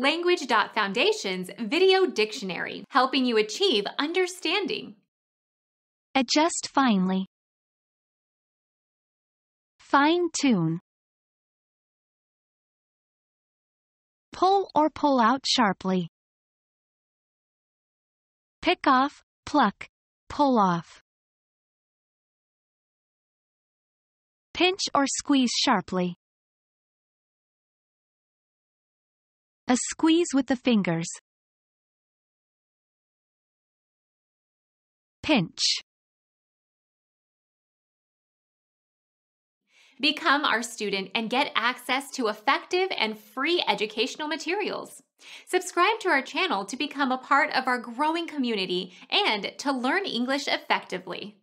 Language.Foundation's Video Dictionary, helping you achieve understanding. Adjust finely. Fine tune. Pull or pull out sharply. Pick off, pluck, pull off. Pinch or squeeze sharply. A squeeze with the fingers. Pinch. Become our student and get access to effective and free educational materials. Subscribe to our channel to become a part of our growing community and to learn English effectively.